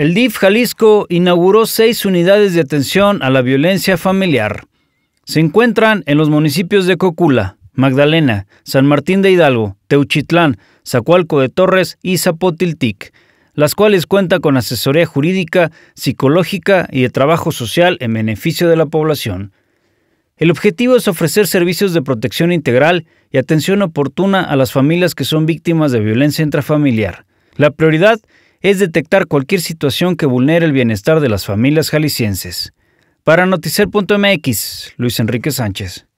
El DIF Jalisco inauguró seis unidades de atención a la violencia familiar. Se encuentran en los municipios de Cocula, Magdalena, San Martín de Hidalgo, Teuchitlán, Zacualco de Torres y Zapotiltic, las cuales cuentan con asesoría jurídica, psicológica y de trabajo social en beneficio de la población. El objetivo es ofrecer servicios de protección integral y atención oportuna a las familias que son víctimas de violencia intrafamiliar. La prioridad es detectar cualquier situación que vulnere el bienestar de las familias jaliscienses. Para Noticier.mx, Luis Enrique Sánchez.